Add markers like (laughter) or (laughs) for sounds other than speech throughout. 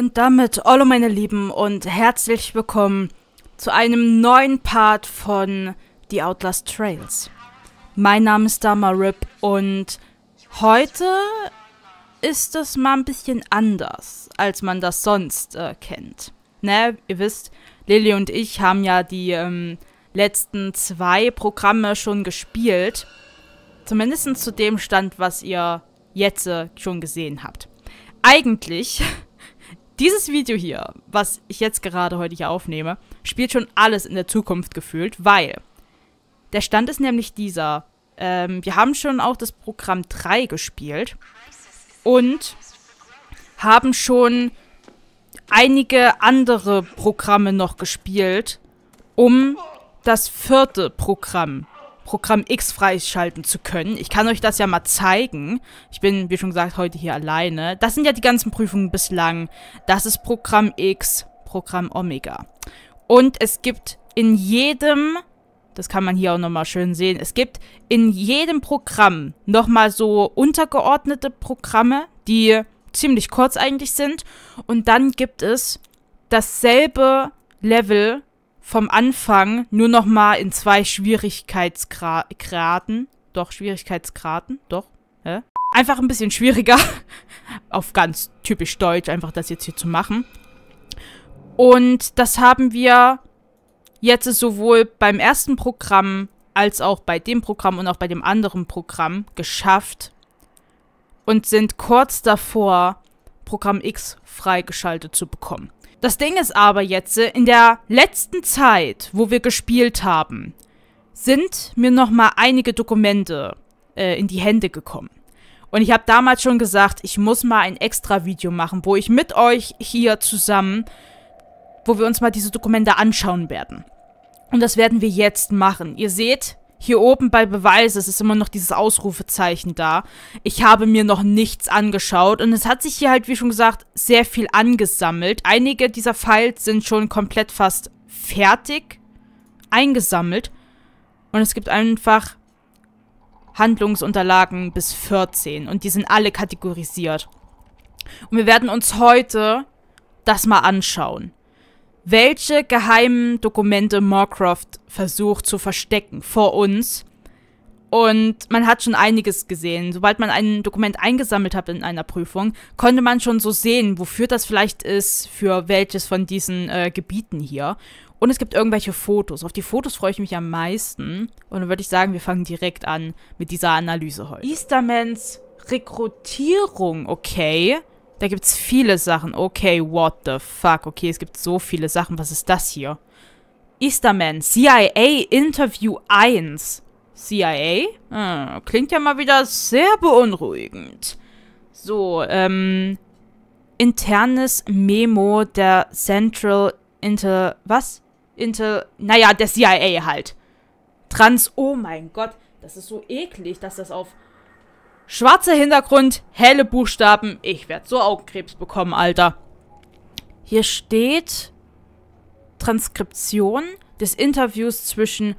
Und damit, hallo meine Lieben und herzlich willkommen zu einem neuen Part von The Outlast Trails. Mein Name ist Dama Rip und heute ist das mal ein bisschen anders, als man das sonst äh, kennt. Ne, ihr wisst, Lilly und ich haben ja die ähm, letzten zwei Programme schon gespielt. Zumindest zu dem Stand, was ihr jetzt äh, schon gesehen habt. Eigentlich dieses Video hier, was ich jetzt gerade heute hier aufnehme, spielt schon alles in der Zukunft gefühlt, weil der Stand ist nämlich dieser. Ähm, wir haben schon auch das Programm 3 gespielt und haben schon einige andere Programme noch gespielt, um das vierte Programm Programm X freischalten zu können. Ich kann euch das ja mal zeigen. Ich bin, wie schon gesagt, heute hier alleine. Das sind ja die ganzen Prüfungen bislang. Das ist Programm X, Programm Omega. Und es gibt in jedem, das kann man hier auch nochmal schön sehen, es gibt in jedem Programm nochmal so untergeordnete Programme, die ziemlich kurz eigentlich sind. Und dann gibt es dasselbe Level vom Anfang nur noch mal in zwei Schwierigkeitsgraden, doch Schwierigkeitsgraden, doch, hä? Einfach ein bisschen schwieriger, (laughs) auf ganz typisch deutsch, einfach das jetzt hier zu machen. Und das haben wir jetzt sowohl beim ersten Programm als auch bei dem Programm und auch bei dem anderen Programm geschafft und sind kurz davor, Programm X freigeschaltet zu bekommen. Das Ding ist aber jetzt, in der letzten Zeit, wo wir gespielt haben, sind mir noch mal einige Dokumente äh, in die Hände gekommen. Und ich habe damals schon gesagt, ich muss mal ein extra Video machen, wo ich mit euch hier zusammen, wo wir uns mal diese Dokumente anschauen werden. Und das werden wir jetzt machen. Ihr seht, hier oben bei Beweis, es ist immer noch dieses Ausrufezeichen da. Ich habe mir noch nichts angeschaut und es hat sich hier halt, wie schon gesagt, sehr viel angesammelt. Einige dieser Files sind schon komplett fast fertig eingesammelt und es gibt einfach Handlungsunterlagen bis 14 und die sind alle kategorisiert. Und wir werden uns heute das mal anschauen welche geheimen Dokumente Moorcroft versucht zu verstecken vor uns. Und man hat schon einiges gesehen. Sobald man ein Dokument eingesammelt hat in einer Prüfung, konnte man schon so sehen, wofür das vielleicht ist, für welches von diesen äh, Gebieten hier. Und es gibt irgendwelche Fotos. Auf die Fotos freue ich mich am meisten. Und dann würde ich sagen, wir fangen direkt an mit dieser Analyse heute. Eastermans Rekrutierung, okay. Da gibt es viele Sachen. Okay, what the fuck. Okay, es gibt so viele Sachen. Was ist das hier? Easterman, CIA Interview 1. CIA? Hm, ah, klingt ja mal wieder sehr beunruhigend. So, ähm... Internes Memo der Central Inter... Was? Inter... Naja, der CIA halt. Trans... Oh mein Gott, das ist so eklig, dass das auf Schwarzer Hintergrund, helle Buchstaben. Ich werde so Augenkrebs bekommen, Alter. Hier steht Transkription des Interviews zwischen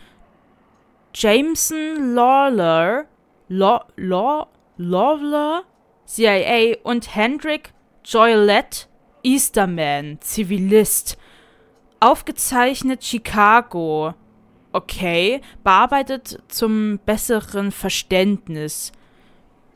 Jameson Lawler, Law, Law, Lawler, CIA und Hendrik Joylette Easterman, Zivilist. Aufgezeichnet Chicago. Okay, bearbeitet zum besseren Verständnis.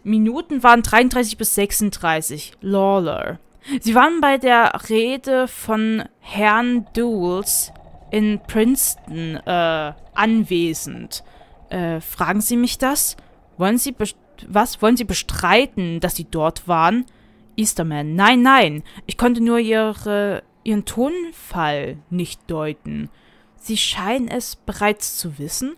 Minuten waren 33 bis 36. Lawler. Sie waren bei der Rede von Herrn Duels in Princeton äh, anwesend. Äh, fragen Sie mich das? Wollen Sie was? Wollen Sie bestreiten, dass Sie dort waren? Easterman. Nein, nein. Ich konnte nur Ihre, Ihren Tonfall nicht deuten. Sie scheinen es bereits zu wissen.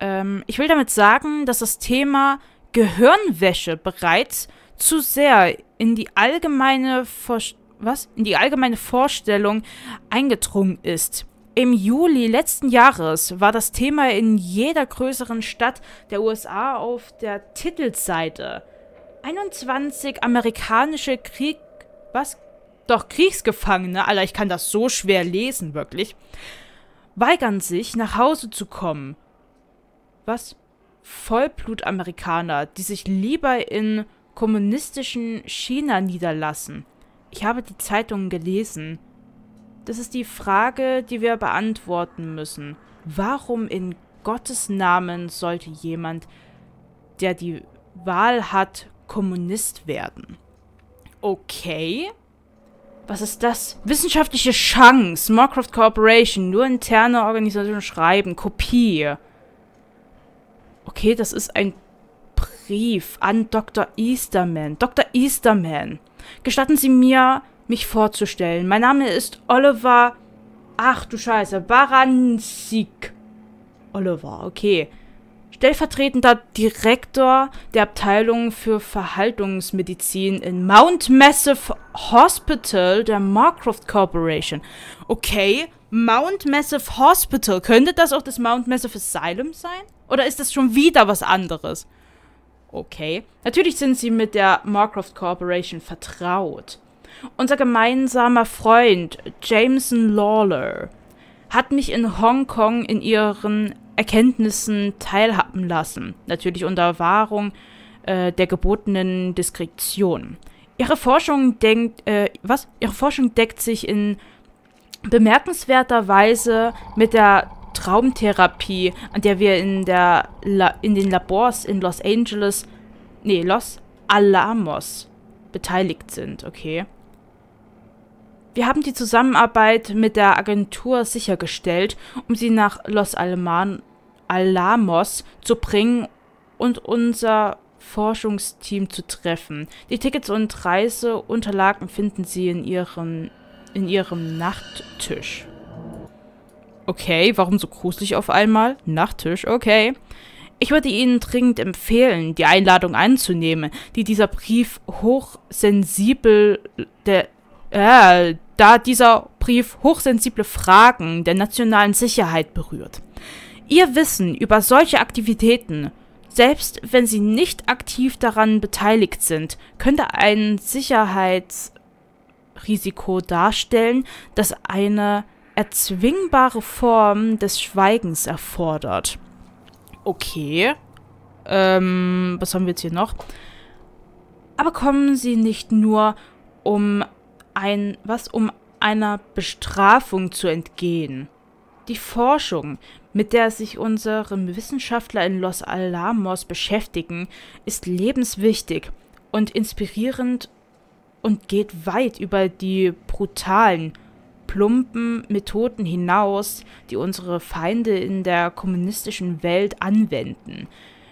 Ähm, ich will damit sagen, dass das Thema Gehirnwäsche bereits zu sehr in die allgemeine Vorst was? In die allgemeine Vorstellung eingedrungen ist. Im Juli letzten Jahres war das Thema in jeder größeren Stadt der USA auf der Titelseite. 21 amerikanische Krieg was? Doch Kriegsgefangene, Alter, ich kann das so schwer lesen, wirklich, weigern sich, nach Hause zu kommen. Was? Vollblutamerikaner, die sich lieber in kommunistischen China niederlassen? Ich habe die Zeitungen gelesen. Das ist die Frage, die wir beantworten müssen. Warum in Gottes Namen sollte jemand, der die Wahl hat, Kommunist werden? Okay. Was ist das? Wissenschaftliche Chance. Moorcroft Corporation. Nur interne Organisationen schreiben. Kopie. Okay, das ist ein Brief an Dr. Easterman. Dr. Easterman. Gestatten Sie mir, mich vorzustellen. Mein Name ist Oliver... Ach du Scheiße, Baranzik. Oliver, okay. Stellvertretender Direktor der Abteilung für Verhaltungsmedizin in Mount Massive Hospital der Marcroft Corporation. Okay, Mount Massive Hospital. Könnte das auch das Mount Massive Asylum sein? Oder ist das schon wieder was anderes? Okay. Natürlich sind sie mit der Marcroft Corporation vertraut. Unser gemeinsamer Freund Jameson Lawler hat mich in Hongkong in ihren Erkenntnissen teilhaben lassen. Natürlich unter Wahrung äh, der gebotenen Diskretion. Ihre Forschung denkt, äh, was? Ihre Forschung deckt sich in bemerkenswerterweise mit der Traumtherapie, an der wir in, der La in den Labors in Los Angeles, nee, Los Alamos beteiligt sind, okay. Wir haben die Zusammenarbeit mit der Agentur sichergestellt, um sie nach Los Alman Alamos zu bringen und unser Forschungsteam zu treffen. Die Tickets und Reiseunterlagen finden Sie in Ihren in ihrem Nachttisch. Okay, warum so gruselig auf einmal? Nachttisch, okay. Ich würde Ihnen dringend empfehlen, die Einladung anzunehmen, die dieser Brief hochsensibel der äh, da dieser Brief hochsensible Fragen der nationalen Sicherheit berührt. Ihr Wissen über solche Aktivitäten, selbst wenn Sie nicht aktiv daran beteiligt sind, könnte einen Sicherheits Risiko darstellen, das eine erzwingbare Form des Schweigens erfordert. Okay. Ähm, was haben wir jetzt hier noch? Aber kommen Sie nicht nur, um ein, was, um einer Bestrafung zu entgehen. Die Forschung, mit der sich unsere Wissenschaftler in Los Alamos beschäftigen, ist lebenswichtig und inspirierend und geht weit über die brutalen, plumpen Methoden hinaus, die unsere Feinde in der kommunistischen Welt anwenden.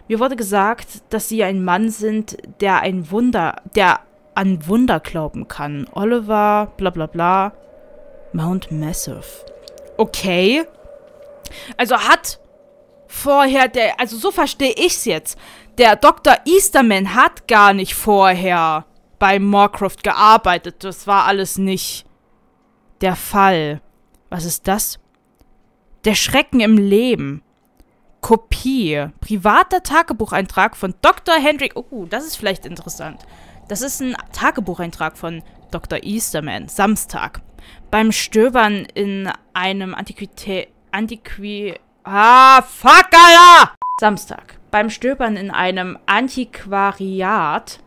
Mir wurde gesagt, dass sie ein Mann sind, der ein Wunder, der an Wunder glauben kann. Oliver, bla bla bla. Mount Massive. Okay. Also hat vorher der, also so verstehe ich's jetzt. Der Dr. Easterman hat gar nicht vorher bei Moorcroft gearbeitet. Das war alles nicht der Fall. Was ist das? Der Schrecken im Leben. Kopie. Privater Tagebucheintrag von Dr. Hendrik. Oh, das ist vielleicht interessant. Das ist ein Tagebucheintrag von Dr. Easterman. Samstag. Beim Stöbern in einem Antiquitä... Antiqui... Ah, fuck, Alter! Samstag. Beim Stöbern in einem Antiquariat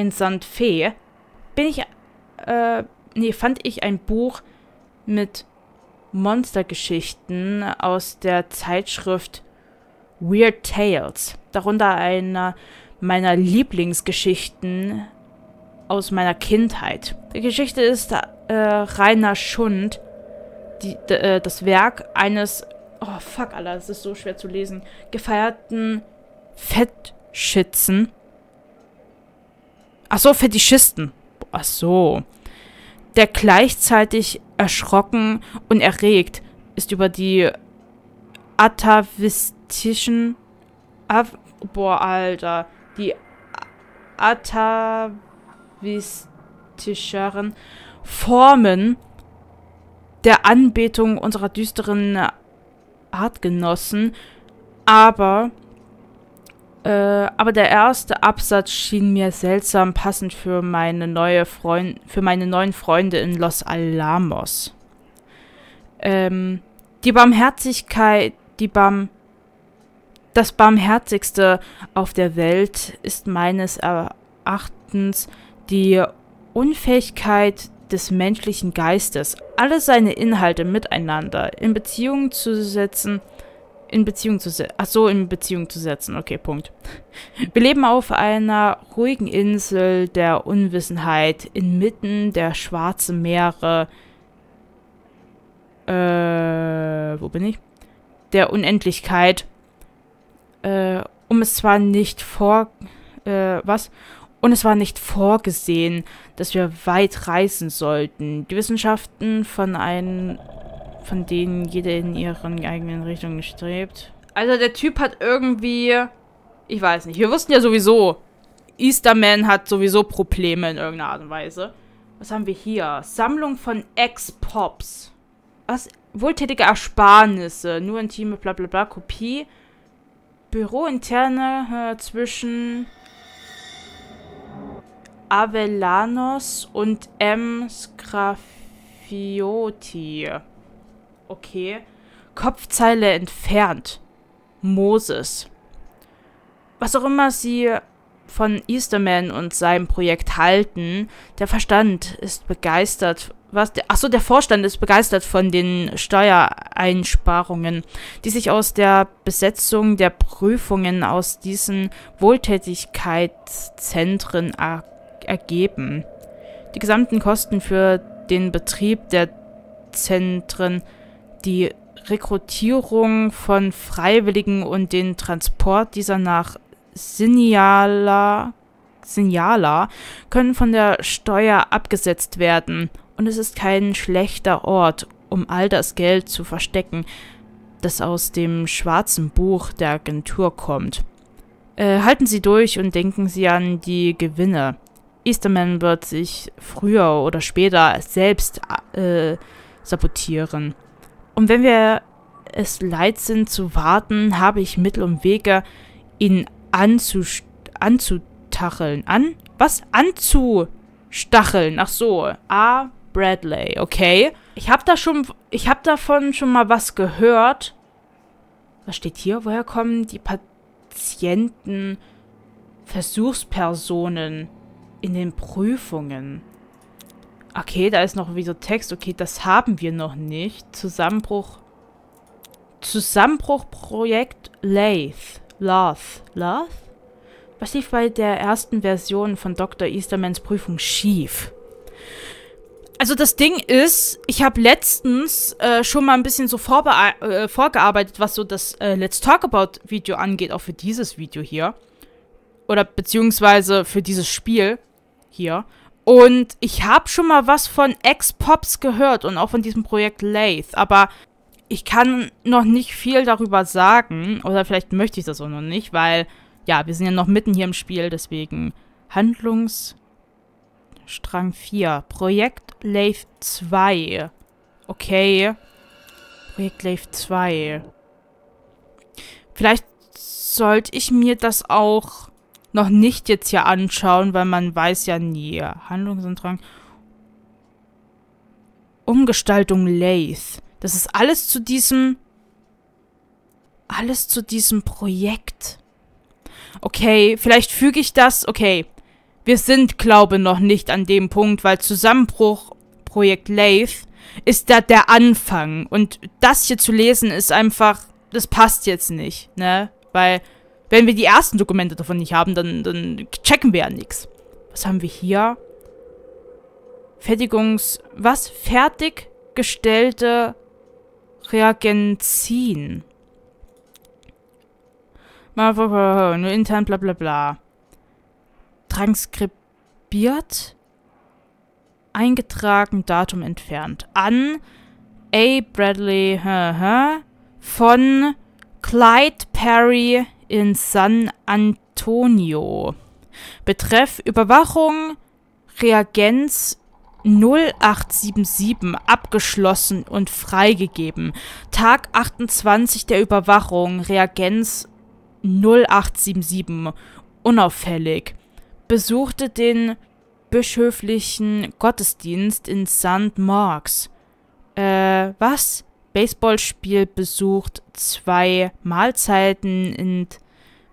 in St. Fe bin ich, äh, nee, fand ich ein Buch mit Monstergeschichten aus der Zeitschrift Weird Tales. Darunter einer meiner Lieblingsgeschichten aus meiner Kindheit. Die Geschichte ist äh, Rainer Schund, die, äh, das Werk eines, oh fuck, Alter, es ist so schwer zu lesen, gefeierten Fettschützen Ach so, Fetischisten. Ach so. Der gleichzeitig erschrocken und erregt ist über die atavistischen... Af boah, Alter. Die atavistischeren Formen der Anbetung unserer düsteren Artgenossen, aber äh, aber der erste Absatz schien mir seltsam passend für meine, neue Freund für meine neuen Freunde in Los Alamos. Ähm, die Barmherzigkeit, die Barm... Das Barmherzigste auf der Welt ist meines Erachtens die Unfähigkeit des menschlichen Geistes, alle seine Inhalte miteinander in Beziehung zu setzen, in Beziehung zu setzen. Ach so, in Beziehung zu setzen. Okay, Punkt. Wir leben auf einer ruhigen Insel der Unwissenheit inmitten der schwarzen Meere. Äh, wo bin ich? Der Unendlichkeit. Äh, um es zwar nicht vor... Äh, was? Und es war nicht vorgesehen, dass wir weit reisen sollten. Die Wissenschaften von einem von denen jede in ihren eigenen Richtungen strebt. Also der Typ hat irgendwie... Ich weiß nicht. Wir wussten ja sowieso, Easterman hat sowieso Probleme in irgendeiner Art und Weise. Was haben wir hier? Sammlung von Ex-Pops. Was? Wohltätige Ersparnisse. Nur intime bla bla bla. Kopie. Bürointerne äh, zwischen Avellanos und M. Scrafioti. Okay. Kopfzeile entfernt. Moses. Was auch immer Sie von Easterman und seinem Projekt halten, der Verstand ist begeistert. Was der, achso, der Vorstand ist begeistert von den Steuereinsparungen, die sich aus der Besetzung der Prüfungen aus diesen Wohltätigkeitszentren er, ergeben. Die gesamten Kosten für den Betrieb der Zentren die Rekrutierung von Freiwilligen und den Transport dieser nach Signala, Signala können von der Steuer abgesetzt werden. Und es ist kein schlechter Ort, um all das Geld zu verstecken, das aus dem schwarzen Buch der Agentur kommt. Äh, halten Sie durch und denken Sie an die Gewinne. Easterman wird sich früher oder später selbst äh, sabotieren. Und wenn wir es leid sind zu warten, habe ich Mittel und Wege, ihn anzust anzutacheln. An? Was? Anzustacheln. Ach so. A. Bradley. Okay. Ich habe da schon, ich habe davon schon mal was gehört. Was steht hier? Woher kommen die Patienten, Versuchspersonen in den Prüfungen? Okay, da ist noch wieder Text. Okay, das haben wir noch nicht. Zusammenbruch. Zusammenbruchprojekt Lath. Lath. Lath? Was lief bei der ersten Version von Dr. Eastermans Prüfung schief? Also das Ding ist, ich habe letztens äh, schon mal ein bisschen so äh, vorgearbeitet, was so das äh, Let's Talk About Video angeht, auch für dieses Video hier. Oder beziehungsweise für dieses Spiel hier. Und ich habe schon mal was von Ex-Pops gehört und auch von diesem Projekt Lathe, aber ich kann noch nicht viel darüber sagen. Oder vielleicht möchte ich das auch noch nicht, weil, ja, wir sind ja noch mitten hier im Spiel, deswegen Handlungsstrang 4. Projekt Lathe 2. Okay. Projekt Lathe 2. Vielleicht sollte ich mir das auch noch nicht jetzt hier anschauen, weil man weiß ja nie. Handlungsantrag. Umgestaltung Lathe. Das ist alles zu diesem... Alles zu diesem Projekt. Okay, vielleicht füge ich das... Okay, wir sind, glaube noch nicht an dem Punkt, weil Zusammenbruch Projekt Lathe ist da der Anfang. Und das hier zu lesen ist einfach... Das passt jetzt nicht, ne? Weil wenn wir die ersten Dokumente davon nicht haben, dann, dann checken wir ja nichts. Was haben wir hier? Fertigungs... Was? Fertiggestellte Reagenzin. Nur intern, bla bla bla. Transkribiert. Eingetragen, Datum entfernt. An A. Bradley von Clyde Perry in San Antonio. Betreff Überwachung Reagenz 0877 abgeschlossen und freigegeben. Tag 28 der Überwachung Reagenz 0877 unauffällig. Besuchte den bischöflichen Gottesdienst in St. Marks. Äh, was? Baseballspiel besucht, zwei Mahlzeiten in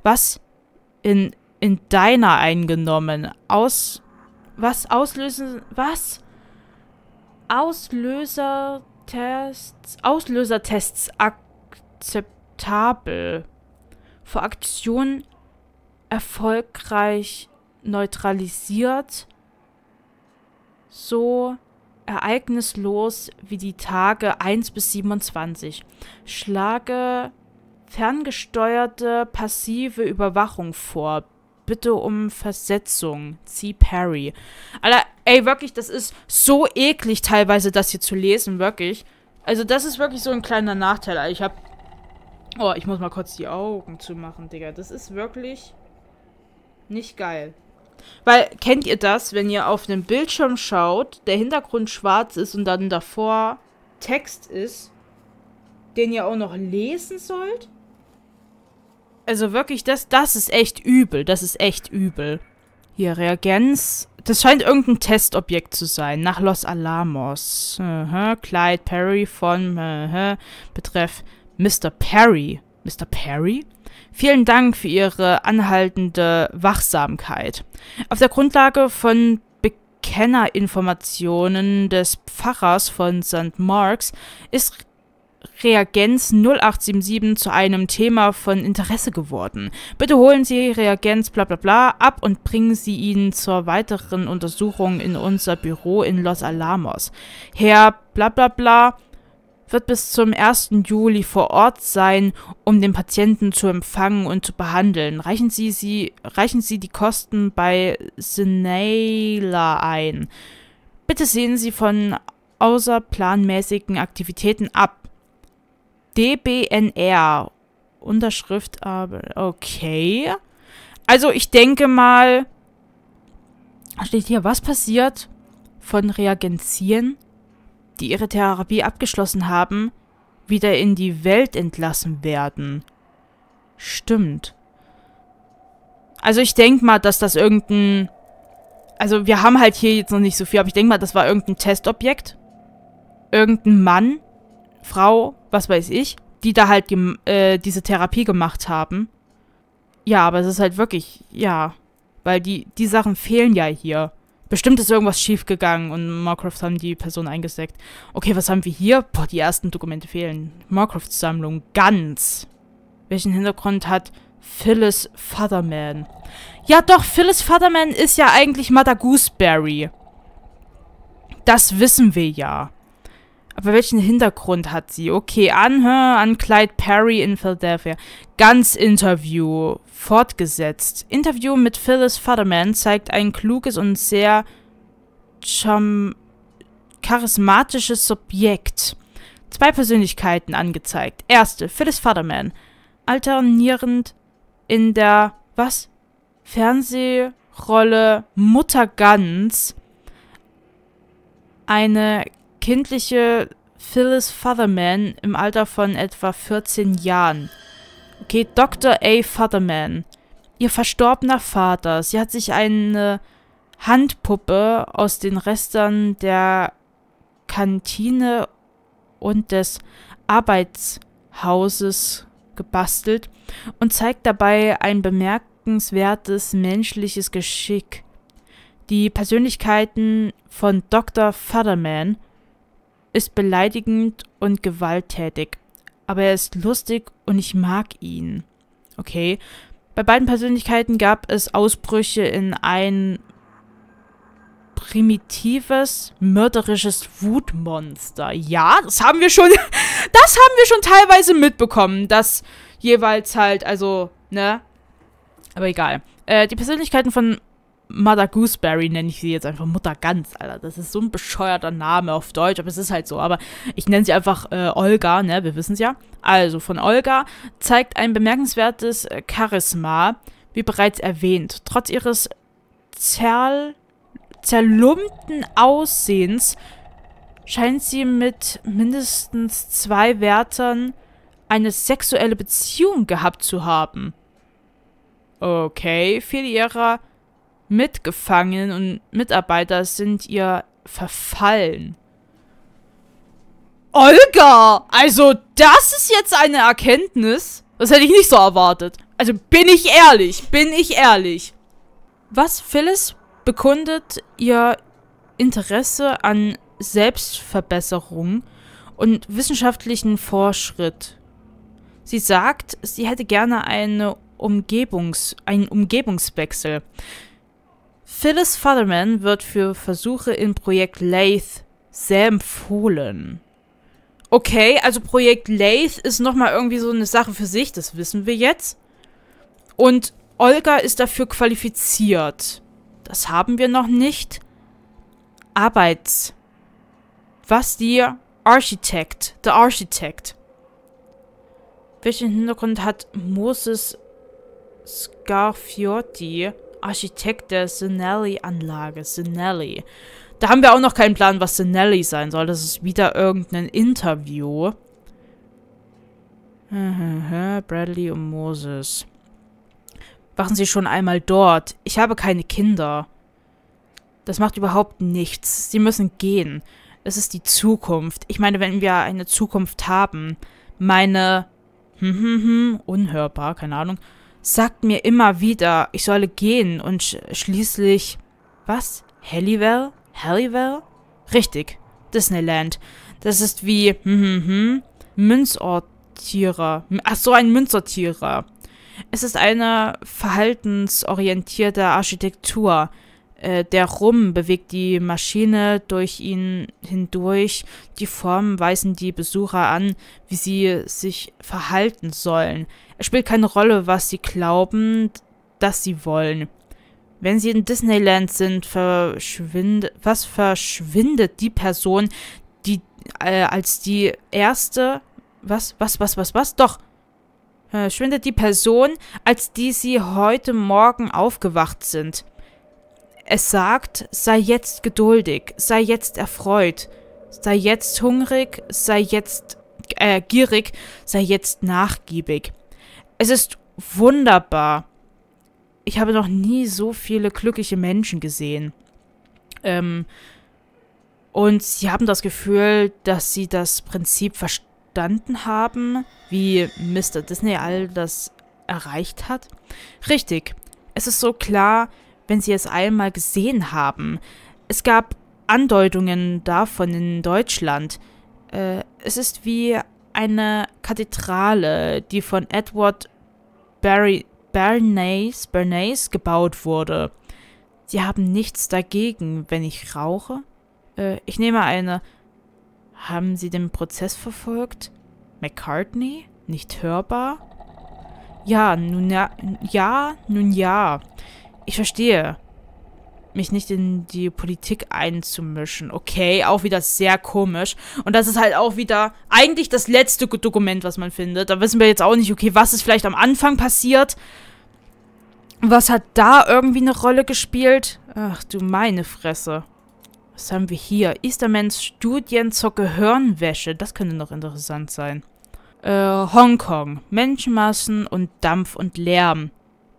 was in in deiner eingenommen. Aus was auslösen was Auslösertests Auslösertests akzeptabel. Vor Aktion erfolgreich neutralisiert. So ereignislos wie die Tage 1 bis 27. Schlage ferngesteuerte passive Überwachung vor. Bitte um Versetzung. C. Perry. Alter, ey, wirklich, das ist so eklig teilweise, das hier zu lesen, wirklich. Also, das ist wirklich so ein kleiner Nachteil. Ich hab... Oh, ich muss mal kurz die Augen zumachen, Digga. Das ist wirklich nicht geil. Weil, kennt ihr das, wenn ihr auf einen Bildschirm schaut, der Hintergrund schwarz ist und dann davor Text ist, den ihr auch noch lesen sollt? Also wirklich, das, das ist echt übel. Das ist echt übel. Hier, Reagenz. Das scheint irgendein Testobjekt zu sein. Nach Los Alamos. Uh -huh. Clyde Perry von uh -huh. Betreff Mr. Perry. Mr. Perry? Vielen Dank für Ihre anhaltende Wachsamkeit. Auf der Grundlage von Bekennerinformationen des Pfarrers von St. Marks ist Reagenz 0877 zu einem Thema von Interesse geworden. Bitte holen Sie Reagenz bla bla bla ab und bringen Sie ihn zur weiteren Untersuchung in unser Büro in Los Alamos. Herr bla bla bla wird bis zum 1. Juli vor Ort sein, um den Patienten zu empfangen und zu behandeln. Reichen Sie, sie, reichen sie die Kosten bei Sinela ein. Bitte sehen Sie von außerplanmäßigen Aktivitäten ab. DBNR. Unterschrift aber. Okay. Also ich denke mal. Steht hier, was passiert von Reagenzieren? die ihre Therapie abgeschlossen haben, wieder in die Welt entlassen werden. Stimmt. Also ich denke mal, dass das irgendein... Also wir haben halt hier jetzt noch nicht so viel, aber ich denke mal, das war irgendein Testobjekt. Irgendein Mann, Frau, was weiß ich, die da halt äh, diese Therapie gemacht haben. Ja, aber es ist halt wirklich, ja, weil die, die Sachen fehlen ja hier. Bestimmt ist irgendwas schiefgegangen und Marcroft haben die Person eingesackt. Okay, was haben wir hier? Boah, die ersten Dokumente fehlen. Marcrofts Sammlung ganz. Welchen Hintergrund hat Phyllis Fatherman? Ja doch, Phyllis Fatherman ist ja eigentlich Mother Gooseberry. Das wissen wir ja. Aber welchen Hintergrund hat sie? Okay, Anhör an Clyde Perry in Philadelphia. Ganz Interview. Fortgesetzt. Interview mit Phyllis Futterman zeigt ein kluges und sehr charismatisches Subjekt. Zwei Persönlichkeiten angezeigt. Erste, Phyllis Futterman. Alternierend in der, was? Fernsehrolle Mutter Gans eine kindliche Phyllis Futherman im Alter von etwa 14 Jahren. Okay, Dr. A. Futherman. Ihr verstorbener Vater. Sie hat sich eine Handpuppe aus den Restern der Kantine und des Arbeitshauses gebastelt und zeigt dabei ein bemerkenswertes menschliches Geschick. Die Persönlichkeiten von Dr. Futherman ist beleidigend und gewalttätig, aber er ist lustig und ich mag ihn. Okay. Bei beiden Persönlichkeiten gab es Ausbrüche in ein primitives, mörderisches Wutmonster. Ja, das haben wir schon, (laughs) das haben wir schon teilweise mitbekommen, dass jeweils halt, also, ne? Aber egal. Äh, die Persönlichkeiten von Mother Gooseberry nenne ich sie jetzt einfach Mutter Gans, Alter. Das ist so ein bescheuerter Name auf Deutsch, aber es ist halt so. Aber ich nenne sie einfach äh, Olga, ne? Wir wissen es ja. Also, von Olga zeigt ein bemerkenswertes äh, Charisma, wie bereits erwähnt. Trotz ihres zerl zerlumpten Aussehens scheint sie mit mindestens zwei Wärtern eine sexuelle Beziehung gehabt zu haben. Okay, viele ihrer Mitgefangenen und Mitarbeiter sind ihr verfallen. Olga! Also, das ist jetzt eine Erkenntnis. Das hätte ich nicht so erwartet. Also, bin ich ehrlich, bin ich ehrlich. Was Phyllis bekundet ihr Interesse an Selbstverbesserung und wissenschaftlichen Fortschritt. Sie sagt, sie hätte gerne eine Umgebungs, einen Umgebungswechsel. Phyllis Fatherman wird für Versuche in Projekt Lathe sehr empfohlen. Okay, also Projekt Lathe ist nochmal irgendwie so eine Sache für sich, das wissen wir jetzt. Und Olga ist dafür qualifiziert. Das haben wir noch nicht. Arbeits. Was die Architect, der Architect. Welchen Hintergrund hat Moses Scarfiotti? Architekt der Sinelli-Anlage. Sinelli. Da haben wir auch noch keinen Plan, was Sinelli sein soll. Das ist wieder irgendein Interview. (laughs) Bradley und Moses. Wachen sie schon einmal dort? Ich habe keine Kinder. Das macht überhaupt nichts. Sie müssen gehen. Es ist die Zukunft. Ich meine, wenn wir eine Zukunft haben. Meine... Hm, hm, hm, unhörbar, keine Ahnung sagt mir immer wieder, ich solle gehen und sch schließlich... Was? Halliwell? Halliwell? Richtig. Disneyland. Das ist wie... Hm, hm, hm, Münzsortierer. Ach so, ein Münzsortierer. Es ist eine verhaltensorientierte Architektur. Äh, der Rum bewegt die Maschine durch ihn hindurch. Die Formen weisen die Besucher an, wie sie sich verhalten sollen. Es spielt keine Rolle, was sie glauben, dass sie wollen. Wenn sie in Disneyland sind, verschwindet, was verschwindet die Person, die äh, als die erste, was, was, was, was, was, doch, verschwindet äh, die Person, als die sie heute Morgen aufgewacht sind. Es sagt, sei jetzt geduldig, sei jetzt erfreut, sei jetzt hungrig, sei jetzt äh, gierig, sei jetzt nachgiebig. Es ist wunderbar. Ich habe noch nie so viele glückliche Menschen gesehen. Ähm, und sie haben das Gefühl, dass sie das Prinzip verstanden haben, wie Mr. Disney all das erreicht hat. Richtig. Es ist so klar, wenn sie es einmal gesehen haben. Es gab Andeutungen davon in Deutschland. Äh, es ist wie eine Kathedrale, die von Edward Barry, Bernays, Bernays gebaut wurde. Sie haben nichts dagegen, wenn ich rauche? Äh, ich nehme eine. Haben Sie den Prozess verfolgt? McCartney? Nicht hörbar? Ja, nun ja, ja, nun ja. Ich verstehe. Mich nicht in die Politik einzumischen. Okay, auch wieder sehr komisch. Und das ist halt auch wieder eigentlich das letzte Dokument, was man findet. Da wissen wir jetzt auch nicht, okay, was ist vielleicht am Anfang passiert. Was hat da irgendwie eine Rolle gespielt? Ach du meine Fresse. Was haben wir hier? Eastermans Studien zur Gehirnwäsche. Das könnte noch interessant sein. Äh, Hongkong. Menschenmassen und Dampf und Lärm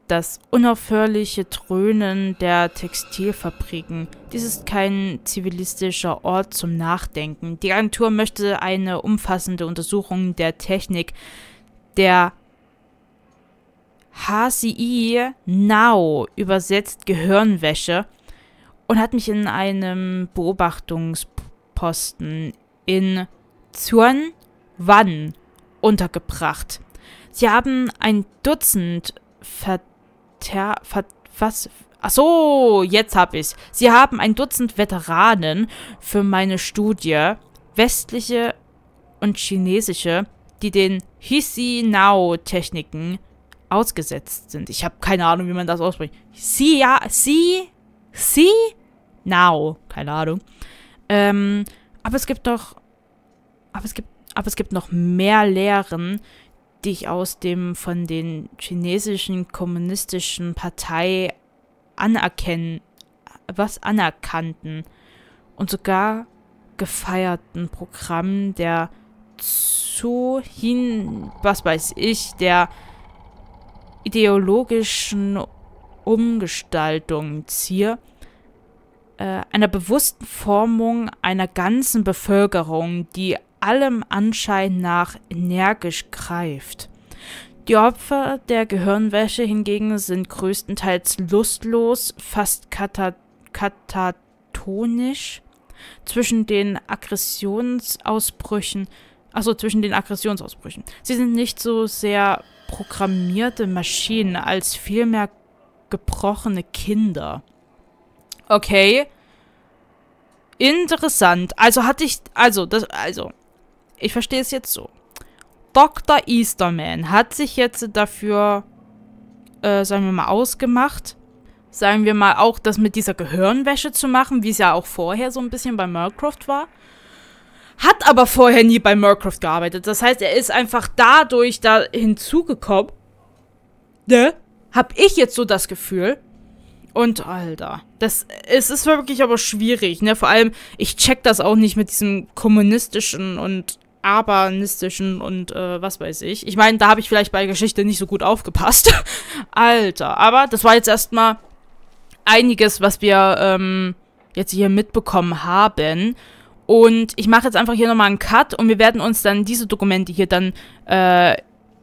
das unaufhörliche Dröhnen der Textilfabriken. Dies ist kein zivilistischer Ort zum Nachdenken. Die Agentur möchte eine umfassende Untersuchung der Technik der HCI Now, übersetzt Gehirnwäsche, und hat mich in einem Beobachtungsposten in Zuan Wan untergebracht. Sie haben ein Dutzend Ver Ter Ver was? Ach so, jetzt hab ich's. Sie haben ein Dutzend Veteranen für meine Studie, westliche und chinesische, die den Hisinao-Techniken ausgesetzt sind. Ich habe keine Ahnung, wie man das ausspricht. Sie, ja, sie, sie, now. Keine Ahnung. Ähm, aber es gibt doch, aber es gibt, aber es gibt noch mehr Lehren, dich aus dem von den chinesischen kommunistischen Partei anerkennen, was anerkannten und sogar gefeierten Programm der zu hin, was weiß ich, der ideologischen Umgestaltung ziehe, äh, einer bewussten Formung einer ganzen Bevölkerung, die allem Anschein nach energisch greift. Die Opfer der Gehirnwäsche hingegen sind größtenteils lustlos, fast kata katatonisch zwischen den Aggressionsausbrüchen, also zwischen den Aggressionsausbrüchen. Sie sind nicht so sehr programmierte Maschinen als vielmehr gebrochene Kinder. Okay. Interessant. Also hatte ich also das also ich verstehe es jetzt so. Dr. Easterman hat sich jetzt dafür, äh, sagen wir mal, ausgemacht, sagen wir mal auch das mit dieser Gehirnwäsche zu machen, wie es ja auch vorher so ein bisschen bei Murcroft war. Hat aber vorher nie bei Murcroft gearbeitet. Das heißt, er ist einfach dadurch da hinzugekommen. Ne? Hab ich jetzt so das Gefühl. Und Alter, das es ist wirklich aber schwierig, ne? Vor allem, ich check das auch nicht mit diesem kommunistischen und abernistischen und äh, was weiß ich. Ich meine, da habe ich vielleicht bei Geschichte nicht so gut aufgepasst. (laughs) Alter, aber das war jetzt erstmal einiges, was wir ähm, jetzt hier mitbekommen haben. Und ich mache jetzt einfach hier nochmal einen Cut und wir werden uns dann diese Dokumente hier dann äh,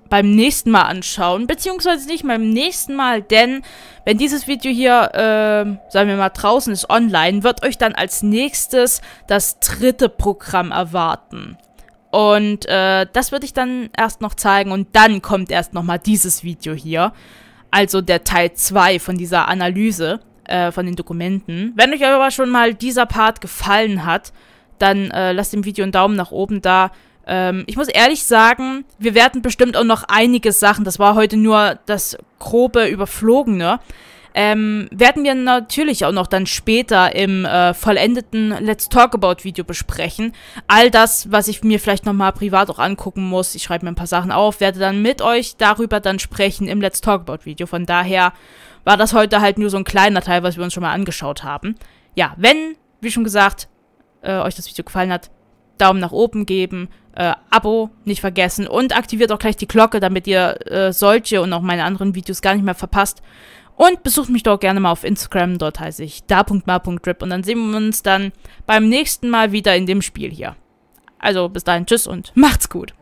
beim nächsten Mal anschauen. Beziehungsweise nicht beim nächsten Mal, denn wenn dieses Video hier, äh, sagen wir mal, draußen ist online, wird euch dann als nächstes das dritte Programm erwarten. Und äh, das würde ich dann erst noch zeigen und dann kommt erst nochmal dieses Video hier. Also der Teil 2 von dieser Analyse äh, von den Dokumenten. Wenn euch aber schon mal dieser Part gefallen hat, dann äh, lasst dem Video einen Daumen nach oben da. Ähm, ich muss ehrlich sagen, wir werden bestimmt auch noch einige Sachen, das war heute nur das grobe Überflogene, ähm, werden wir natürlich auch noch dann später im äh, vollendeten Let's Talk About Video besprechen. All das, was ich mir vielleicht nochmal privat auch angucken muss. Ich schreibe mir ein paar Sachen auf, werde dann mit euch darüber dann sprechen im Let's Talk About Video. Von daher war das heute halt nur so ein kleiner Teil, was wir uns schon mal angeschaut haben. Ja, wenn, wie schon gesagt, äh, euch das Video gefallen hat, Daumen nach oben geben, äh, Abo nicht vergessen und aktiviert auch gleich die Glocke, damit ihr äh, solche und auch meine anderen Videos gar nicht mehr verpasst. Und besucht mich doch gerne mal auf Instagram, dort heiße ich da.ma.rip und dann sehen wir uns dann beim nächsten Mal wieder in dem Spiel hier. Also bis dahin, tschüss und macht's gut.